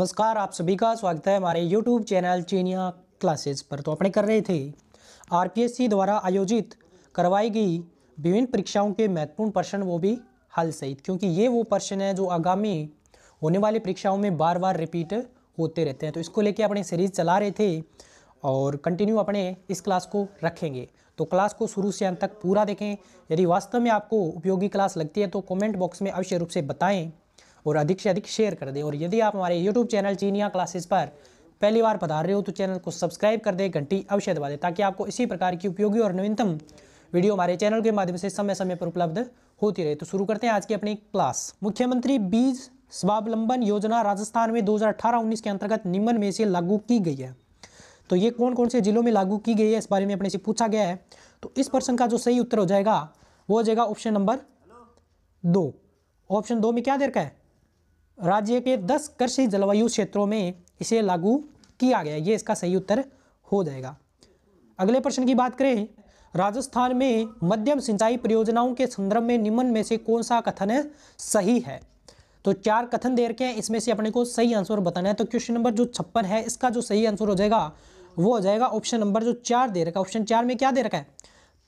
नमस्कार आप सभी का स्वागत है हमारे यूट्यूब चैनल चीनिया क्लासेस पर तो अपने कर रहे थे आर द्वारा आयोजित करवाई गई विभिन्न परीक्षाओं के महत्वपूर्ण प्रश्न वो भी हल सहित क्योंकि ये वो प्रश्न है जो आगामी होने वाली परीक्षाओं में बार बार रिपीट होते रहते हैं तो इसको लेके अपने सीरीज चला रहे थे और कंटिन्यू अपने इस क्लास को रखेंगे तो क्लास को शुरू से अंत तक पूरा देखें यदि वास्तव में आपको उपयोगी क्लास लगती है तो कमेंट बॉक्स में अवश्य रूप से बताएं और अधिक से अधिक शेयर कर दें और यदि आप हमारे यूट्यूब चैनल चीनिया क्लासेस पर पहली बार पधार रहे हो तो चैनल को सब्सक्राइब कर दें घंटी अवश्य दबा दें ताकि आपको इसी प्रकार की उपयोगी और नवीनतम वीडियो हमारे चैनल के माध्यम से समय समय पर उपलब्ध होती रहे तो शुरू करते हैं आज की अपनी क्लास मुख्यमंत्री बीज स्वावलंबन योजना राजस्थान में 2018-19 के अंतर्गत निम्न में से लागू की गई है तो ये कौन कौन से जिलों में लागू की गई है इस बारे में अपने से पूछा गया है तो इस प्रश्न का जो सही उत्तर हो जाएगा वो हो जाएगा ऑप्शन नंबर दो ऑप्शन दो में क्या देर का है राज्य के 10 कृषि जलवायु क्षेत्रों में इसे लागू किया गया ये इसका सही उत्तर हो जाएगा अगले प्रश्न की बात करें राजस्थान में मध्यम सिंचाई परियोजनाओं के संदर्भ में निम्न में से कौन सा कथन है सही है तो चार कथन दे रखे हैं इसमें से अपने को सही आंसर बताना है तो क्वेश्चन नंबर जो छप्पन है इसका जो सही आंसर हो जाएगा वो हो जाएगा ऑप्शन नंबर जो चार दे रखा है ऑप्शन चार में क्या दे रखा है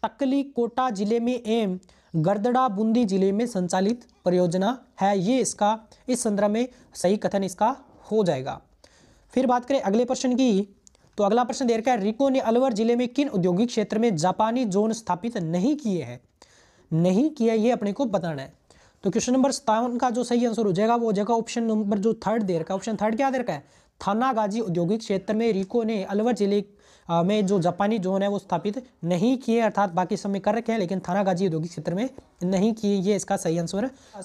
तकली कोटा जिले में एम गर्दड़ा बूंदी जिले में संचालित परियोजना है ये इसका इस संदर्भ में सही कथन इसका हो जाएगा फिर बात करें अगले प्रश्न की तो अगला प्रश्न दे रखा है रिको ने अलवर जिले में किन औद्योगिक क्षेत्र में जापानी जोन स्थापित नहीं किए हैं नहीं किया ये अपने को बताना है तो क्वेश्चन नंबर सत्तावन का जो सही आंसर हो जाएगा वो हो जाएगा ऑप्शन नंबर जो थर्ड दे रखा है ऑप्शन थर्ड क्या दे रखा है थानागाजी औद्योगिक क्षेत्र में रिको ने अलवर जिले में जो जापानी जोन है वो स्थापित नहीं किए अर्थात बाकी सब में कर रखे हैं लेकिन थानागाजी औद्योगिक क्षेत्र में नहीं किए ये इसका सही आंसर है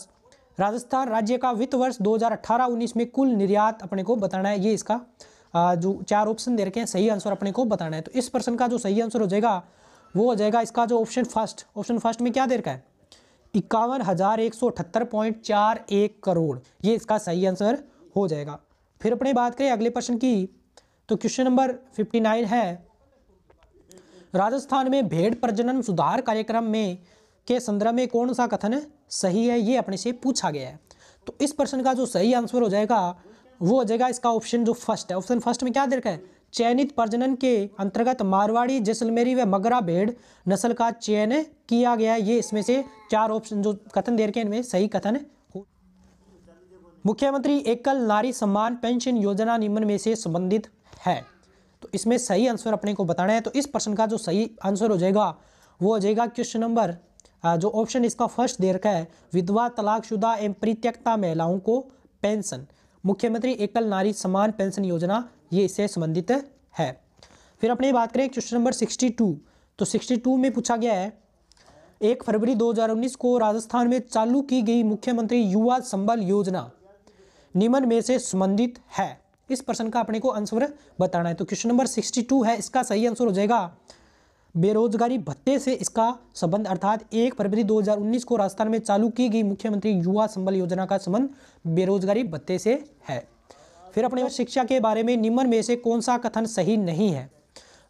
राजस्थान राज्य का वित्त वर्ष 2018-19 में कुल निर्यात अपने को बताना है ये इसका जो चार ऑप्शन दे रखे हैं सही आंसर अपने को बताना है तो इस प्रश्न का जो सही आंसर हो जाएगा वो हो जाएगा इसका जो ऑप्शन फर्स्ट ऑप्शन फर्स्ट में क्या दे रखा है इक्यावन हज़ार एक सौ अठहत्तर पॉइंट चार एक करोड़ ये इसका सही आंसर हो जाएगा फिर अपने बात करें अगले प्रश्न की तो क्वेश्चन नंबर 59 है राजस्थान में भेड़ प्रजनन सुधार कार्यक्रम में के संदर्भ में कौन सा कथन सही है ये अपने से पूछा गया है तो इस प्रश्न का जो सही आंसर हो जाएगा वो हो जाएगा इसका ऑप्शन जो फर्स्ट है ऑप्शन फर्स्ट में क्या देखा है चयनित प्रजनन के अंतर्गत मारवाड़ी जैसलमेरी व मगरा भेड़ नस्ल का चयन किया गया ये इसमें से चार ऑप्शन जो कथन दे रखे इनमें सही कथन मुख्यमंत्री एकल नारी सम्मान पेंशन योजना निम्न में से संबंधित है तो इसमें सही आंसर अपने को बताना है तो इस प्रश्न का जो सही आंसर हो जाएगा वो हो जाएगा क्वेश्चन नंबर जो ऑप्शन इसका फर्स्ट दे रखा है विधवा तलाकशुदा एवं परित्यक्ता महिलाओं को पेंशन मुख्यमंत्री एकल नारी समान पेंशन योजना ये इससे संबंधित है फिर अपने बात करें क्वेश्चन नंबर 62 तो 62 में पूछा गया है एक फरवरी 2019 को राजस्थान में चालू की गई मुख्यमंत्री युवा संबल योजना निम्न में से संबंधित है इस प्रश्न का अपने को आंसर बताना है तो क्वेश्चन नंबर सिक्सटी टू है इसका सही आंसर हो जाएगा बेरोजगारी भत्ते से इसका संबंध अर्थात एक फरवरी 2019 को राजस्थान में चालू की गई मुख्यमंत्री युवा संबल योजना का संबंध बेरोजगारी भत्ते से है फिर अपने शिक्षा के बारे में निम्न में से कौन सा कथन सही नहीं है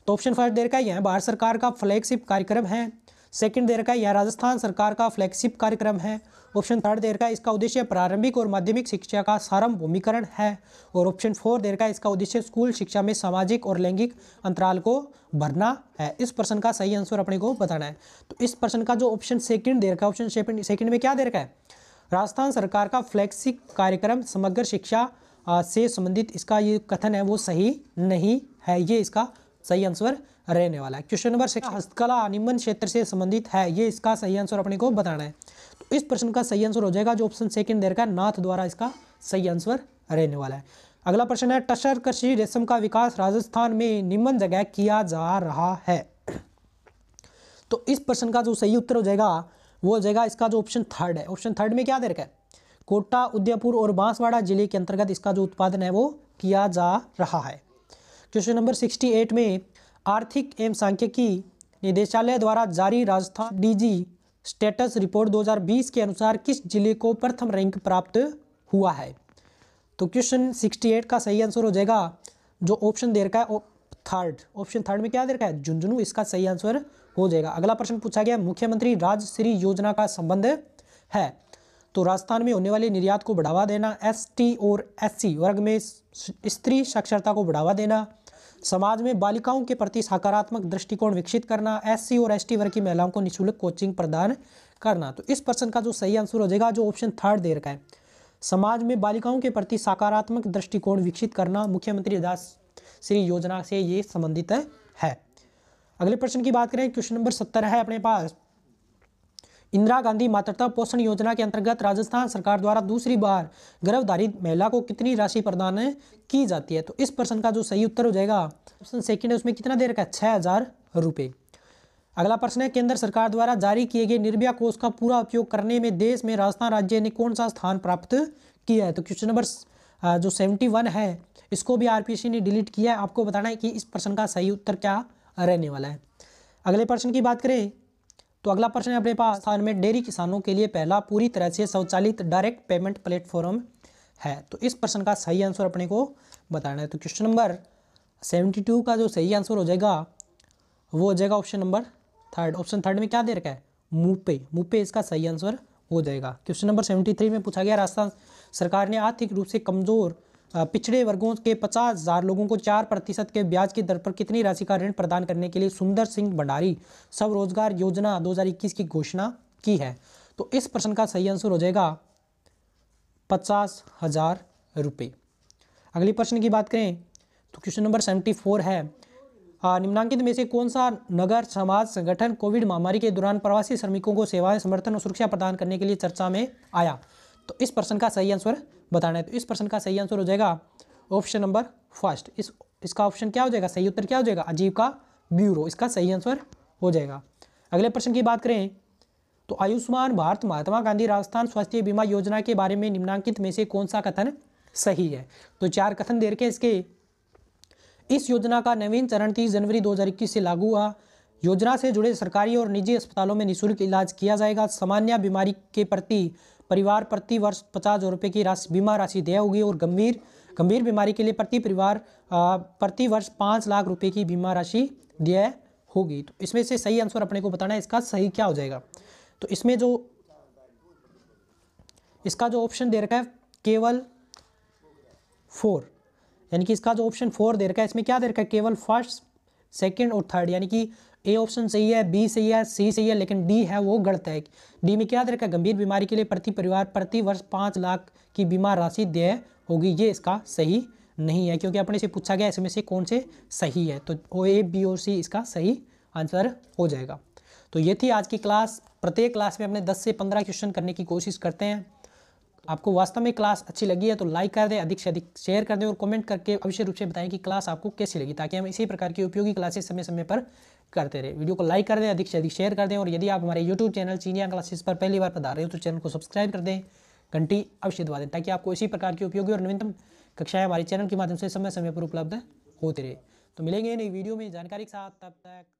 तो ऑप्शन फर्स्ट देर का यह भारत सरकार का फ्लैगशिप कार्यक्रम है सेकंड दे रखा है यह राजस्थान सरकार का फ्लैगशिप कार्यक्रम है ऑप्शन थर्ड दे रखा है इसका उद्देश्य प्रारंभिक और माध्यमिक शिक्षा का भूमिकरण है और ऑप्शन फोर दे रखा है इसका उद्देश्य स्कूल शिक्षा में सामाजिक और लैंगिक अंतराल को भरना है इस प्रश्न का सही आंसर अपने को बताना है तो इस प्रश्न का जो ऑप्शन सेकेंड दे रखा है ऑप्शन सेकेंड में क्या दे रखा है राजस्थान सरकार का फ्लैगशिप कार्यक्रम समग्र शिक्षा से संबंधित इसका ये कथन है वो सही नहीं है ये इसका सही आंसर रहने वाला है क्वेश्चन नंबर सिक्स हस्तकला आनिमन क्षेत्र से संबंधित है ये इसका सही आंसर अपने को बताना है तो इस प्रश्न का सही आंसर हो जाएगा जो ऑप्शन सेकेंड देर का नाथ द्वारा इसका सही आंसर रहने वाला है अगला प्रश्न है टसर कृषि रेशम का विकास राजस्थान में निम्न जगह किया जा रहा है तो इस प्रश्न का जो सही उत्तर हो जाएगा वो हो जाएगा इसका जो ऑप्शन थर्ड है ऑप्शन थर्ड में क्या दे रखा है कोटा उदयपुर और बांसवाड़ा जिले के अंतर्गत इसका जो उत्पादन है वो किया जा रहा है क्वेश्चन नंबर सिक्सटी एट में आर्थिक एवं सांख्यिकी निदेशालय द्वारा जारी राजस्थान डीजी स्टेटस रिपोर्ट 2020 के अनुसार किस जिले को प्रथम रैंक प्राप्त हुआ है तो क्वेश्चन 68 का सही आंसर हो जाएगा जो ऑप्शन दे रखा है थर्ड ऑप्शन थर्ड में क्या दे रखा है झुंझुनू इसका सही आंसर हो जाएगा अगला प्रश्न पूछा गया मुख्यमंत्री राजश्री योजना का संबंध है तो राजस्थान में होने वाले निर्यात को बढ़ावा देना एस और एस वर्ग में स्त्री साक्षरता को बढ़ावा देना समाज में बालिकाओं के प्रति सकारात्मक दृष्टिकोण विकसित करना एस और एस वर्ग की महिलाओं को निःशुल्क कोचिंग प्रदान करना तो इस प्रश्न का जो सही आंसर हो जाएगा जो ऑप्शन थर्ड दे रखा है समाज में बालिकाओं के प्रति सकारात्मक दृष्टिकोण विकसित करना मुख्यमंत्री दास श्री योजना से ये संबंधित है अगले प्रश्न की बात करें क्वेश्चन नंबर सत्तर है अपने पास इंदिरा गांधी मातृत्व पोषण योजना के अंतर्गत राजस्थान सरकार द्वारा दूसरी बार गर्भधारित महिला को कितनी राशि प्रदान की जाती है तो इस प्रश्न का जो सही उत्तर हो जाएगा ऑप्शन सेकंड है उसमें कितना दे रखा है छः हज़ार रुपये अगला प्रश्न है केंद्र सरकार द्वारा जारी किए गए निर्भया कोष का पूरा उपयोग करने में देश में राजस्थान राज्य ने कौन सा स्थान प्राप्त किया है तो क्वेश्चन नंबर जो सेवेंटी वन है इसको भी आर ने डिलीट किया है आपको बताना है कि इस प्रश्न का सही उत्तर क्या रहने वाला है अगले प्रश्न की बात करें तो अगला प्रश्न है अपने पास स्थान में डेयरी किसानों के लिए पहला पूरी तरह से स्वचालित डायरेक्ट पेमेंट प्लेटफॉर्म है तो इस प्रश्न का सही आंसर अपने को बताना है तो क्वेश्चन नंबर सेवेंटी टू का जो सही आंसर हो जाएगा वो हो जाएगा option number third option third में क्या दे रखा है मुपे मुपे इसका सही आंसर हो जाएगा क्वेश्चन नंबर सेवेंटी थ्री में पूछा गया राजस्थान सरकार ने आर्थिक रूप से कमज़ोर पिछड़े वर्गों के पचास हजार लोगों को चार प्रतिशत के ब्याज की दर पर कितनी राशि का ऋण प्रदान करने के लिए सुंदर सिंह भंडारी स्वरोजगार योजना 2021 की घोषणा की है तो इस प्रश्न का सही आंसर हो जाएगा पचास हजार रुपये अगले प्रश्न की बात करें तो क्वेश्चन नंबर सेवेंटी फोर है निम्नांकित में से कौन सा नगर समाज संगठन कोविड महामारी के दौरान प्रवासी श्रमिकों को सेवाएं समर्थन और सुरक्षा प्रदान करने के लिए चर्चा में आया तो इस प्रश्न का सही आंसर बताना है तो इस प्रश्न का सही आंसर हो जाएगा ऑप्शन नंबर फर्स्ट इस इसका ऑप्शन क्या हो जाएगा सही उत्तर क्या हो जाएगा अजीब का ब्यूरो इसका सही आंसर हो जाएगा अगले प्रश्न की बात करें तो आयुष्मान भारत महात्मा गांधी राजस्थान स्वास्थ्य बीमा योजना के बारे में निम्नांकित में से कौन सा कथन सही है तो चार कथन देर के इसके इस योजना का नवीन चरण तीस जनवरी दो से लागू हुआ योजना से जुड़े सरकारी और निजी अस्पतालों में निःशुल्क इलाज किया जाएगा सामान्य बीमारी के प्रति परिवार प्रति वर्ष पचास हज़ार रुपये की राशि बीमा राशि देय होगी और गंभीर गंभीर बीमारी के लिए प्रति परिवार प्रति वर्ष पाँच लाख रुपये की बीमा राशि देय होगी तो इसमें से सही आंसर अपने को बताना है इसका सही क्या हो जाएगा तो इसमें जो इसका जो ऑप्शन दे रखा है केवल फोर यानी कि इसका जो ऑप्शन फोर दे रखा है इसमें क्या दे रखा है केवल फर्स्ट सेकंड और थर्ड यानी कि ए ऑप्शन सही है बी सही है सी सही है लेकिन डी है वो गलत है डी में क्या रखा गंभीर बीमारी के लिए प्रति परिवार प्रति वर्ष पाँच लाख की बीमा राशि दे होगी ये इसका सही नहीं है क्योंकि अपने से पूछा गया इसमें से कौन से सही है तो ओ ए बी और सी इसका सही आंसर हो जाएगा तो ये थी आज की क्लास प्रत्येक क्लास में अपने 10 से 15 क्वेश्चन करने की कोशिश करते हैं आपको वास्तव में क्लास अच्छी लगी है तो लाइक कर दें अधिक से अधिक शेयर कर दें और कमेंट करके अवश्य रूप से बताएं कि क्लास आपको कैसी लगी ताकि हम इसी प्रकार की उपयोगी क्लासेस समय समय पर करते रहे वीडियो को लाइक कर दें अधिक से अधिक शेयर कर दें और यदि आप हमारे यूट्यूब चैनल चीनिया क्लासेस पर पहली बार पधार रहे हो तो चैनल को सब्सक्राइब कर दें घंटी अवश्य दबा दें ताकि आपको इसी प्रकार की उपयोगी और नवीनतम कक्षाएं हमारे चैनल के माध्यम से समय समय पर उपलब्ध होती रहे तो मिलेंगे नई वीडियो में जानकारी के साथ तब तक